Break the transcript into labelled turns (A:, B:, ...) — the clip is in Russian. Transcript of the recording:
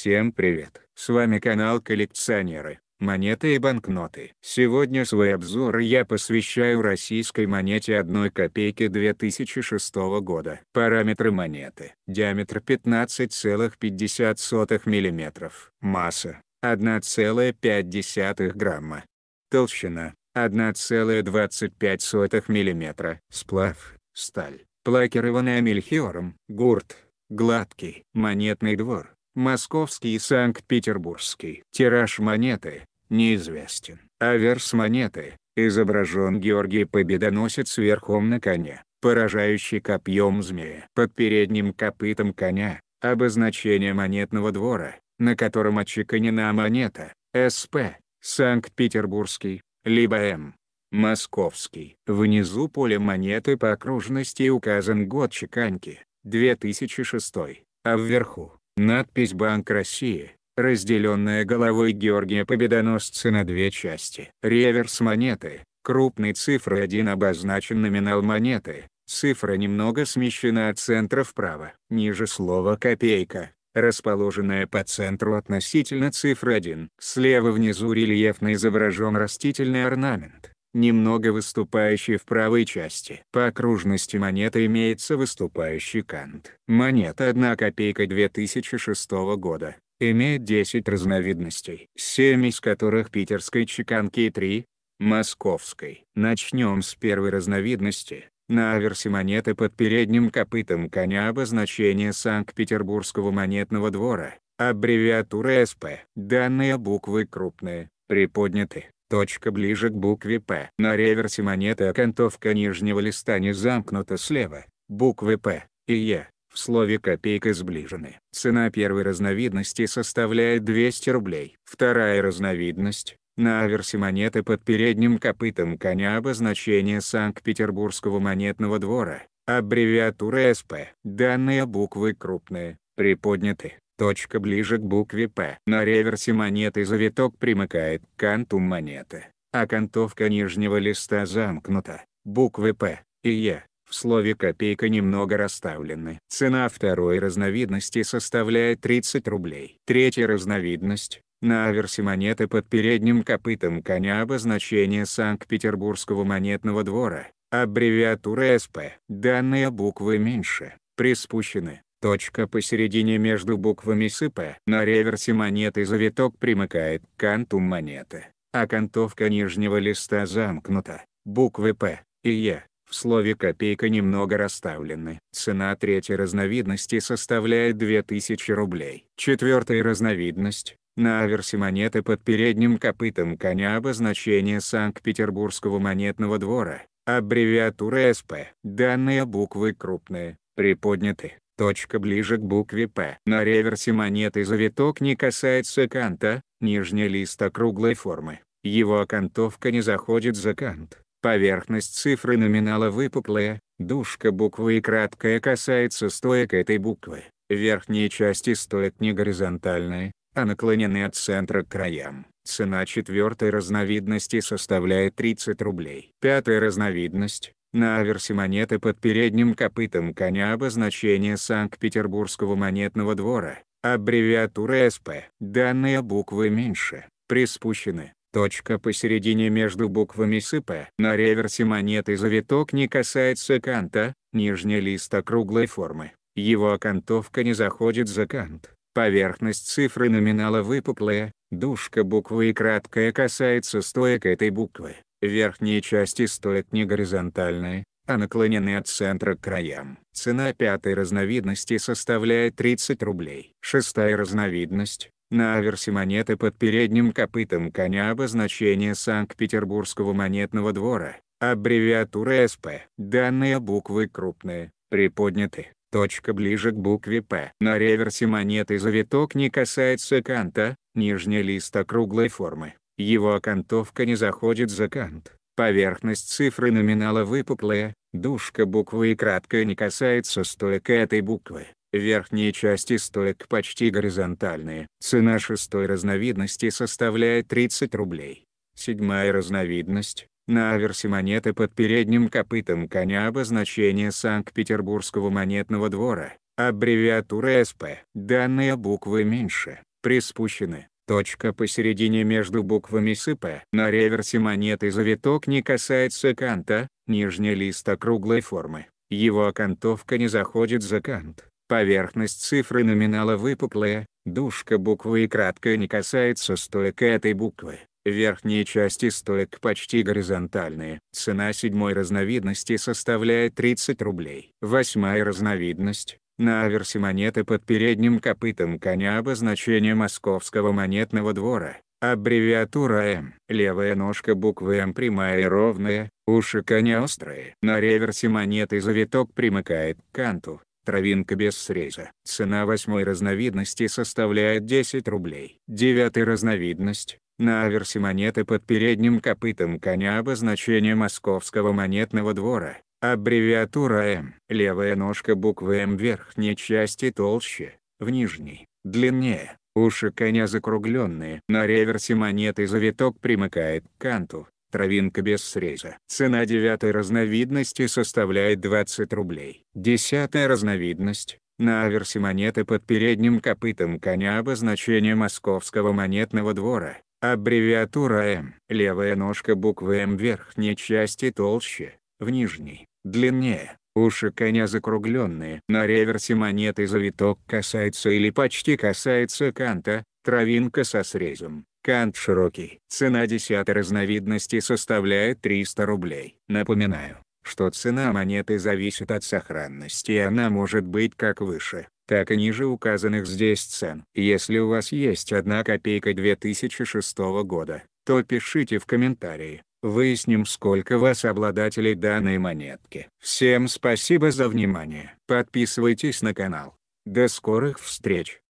A: Всем привет! С вами канал Коллекционеры, монеты и банкноты. Сегодня свой обзор я посвящаю российской монете 1 копейки 2006 года. Параметры монеты. Диаметр 15,50 мм. Масса 1,5 грамма. Толщина 1,25 мм. Сплав – сталь, плакированная мельхиором, гурт, гладкий. Монетный двор Московский и Санкт-Петербургский. Тираж монеты неизвестен. Аверс монеты изображен Георгий Победоносец верхом на коне, поражающий копьем змея. Под передним копытом коня – обозначение монетного двора, на котором отчеканена монета, СП, Санкт-Петербургский, либо М. Московский. Внизу поле монеты по окружности указан год чеканки, 2006, а вверху Надпись «Банк России», разделенная головой Георгия Победоносца на две части. Реверс монеты, крупной цифры 1 обозначен номинал монеты, цифра немного смещена от центра вправо. Ниже слова «копейка», расположенная по центру относительно цифры 1. Слева внизу рельефно изображен растительный орнамент немного выступающий в правой части. По окружности монеты имеется выступающий кант. Монета 1 копейка 2006 года. Имеет 10 разновидностей, 7 из которых питерской чеканки и 3 – московской. Начнем с первой разновидности. На аверсе монеты под передним копытом коня обозначение Санкт-Петербургского монетного двора, аббревиатура СП. Данные буквы крупные, приподняты, Точка ближе к букве «П». На реверсе монеты окантовка нижнего листа не замкнута слева, буквы «П» и «Е» в слове «копейка» сближены. Цена первой разновидности составляет 200 рублей. Вторая разновидность на аверсе монеты под передним копытом коня обозначение Санкт-Петербургского монетного двора, аббревиатура СП. Данные буквы крупные, приподняты, Точка ближе к букве П. На реверсе монеты завиток примыкает к канту монеты, а окантовка нижнего листа замкнута. Буквы П и Е в слове «копейка» немного расставлены. Цена второй разновидности составляет 30 рублей. Третья разновидность на аверсе монеты под передним копытом коня обозначение Санкт-Петербургского монетного двора, аббревиатура СП. Данные буквы меньше, приспущены, Точка посередине между буквами С и П На реверсе монеты завиток примыкает к канту монеты, а окантовка нижнего листа замкнута. Буквы П и Е в слове «копейка» немного расставлены. Цена третьей разновидности составляет 2000 рублей. Четвертая разновидность. На аверсе монеты под передним копытом коня обозначение Санкт-Петербургского монетного двора, аббревиатура СП. Данные буквы крупные, приподняты, точка ближе к букве П. На реверсе монеты завиток не касается канта, нижний лист округлой формы. Его окантовка не заходит за кант. Поверхность цифры номинала выпуклая, дужка буквы и краткая касается стоек этой буквы. Верхние части стоек не горизонтальные, а наклонены от центра к краям. Цена четвертой разновидности составляет 30 рублей. Пятая разновидность на аверсе монеты под передним копытом коня обозначение Санкт-Петербургского монетного двора, аббревиатура СП. Данные буквы меньше, приспущены. Точка посередине между буквами СП. На реверсе монеты завиток не касается канта, нижний лист округлой формы. Его окантовка не заходит за кант. Поверхность цифры номинала выпуклая, дужка буквы и краткая касается стоек этой буквы. Верхние части стоят не горизонтальные, а наклонены от центра к краям. Цена пятой разновидности составляет 30 рублей. Шестая разновидность на аверсе монеты под передним копытом коня обозначение Санкт-Петербургского монетного двора, аббревиатура СП. Данные буквы крупные, приподняты, точка ближе к букве П. На реверсе монеты завиток не касается канта, нижний лист округлой формы. Его окантовка не заходит за кант. Поверхность цифры номинала выпуклая, дужка буквы и краткая не касается стойка этой буквы. Верхние части стоек почти горизонтальные. Цена шестой разновидности составляет 30 рублей. Седьмая разновидность. На аверсе монеты под передним копытом коня обозначение Санкт-Петербургского монетного двора, аббревиатура СП. Данные буквы меньше, приспущены, Точка посередине между буквами С и П. На реверсе монеты завиток не касается канта, нижний лист округлой формы. Его окантовка не заходит за кант. Поверхность цифры номинала выпуклая, дужка буквы и краткая не касается стоек этой буквы. Верхние части стоек почти горизонтальные. Цена седьмой разновидности составляет 30 рублей. Восьмая разновидность на аверсе монеты под передним копытом коня обозначение московского монетного двора, аббревиатура М, левая ножка буквы М прямая и ровная, уши коня острые. На реверсе монеты завиток примыкает к канту, травинка без среза. Цена восьмой разновидности составляет 10 рублей. Девятая разновидность. На аверсе монеты под передним копытом коня обозначение московского монетного двора, Аббревиатура М. Левая ножка буквы М верхней части толще, в нижней – длиннее. Уши коня закругленные. На реверсе монеты завиток примыкает к канту, травинка без среза. Цена девятой разновидности составляет 20 рублей. Десятая разновидность. На аверсе монеты под передним копытом коня обозначение московского монетного двора. Аббревиатура М. Левая ножка буквы М верхней части толще, в нижней длиннее, уши коня закругленные. На реверсе монеты завиток касается или почти касается канта, травинка со срезом. Кант широкий. Цена десятой разновидности составляет 300 рублей. Напоминаю, что цена монеты зависит от сохранности и она может быть как выше, так и ниже указанных здесь цен. Если у вас есть одна копейка 2006 года, то пишите в комментарии. Выясним сколько вас обладателей данной монетки. Всем спасибо за внимание. Подписывайтесь на канал. До скорых встреч.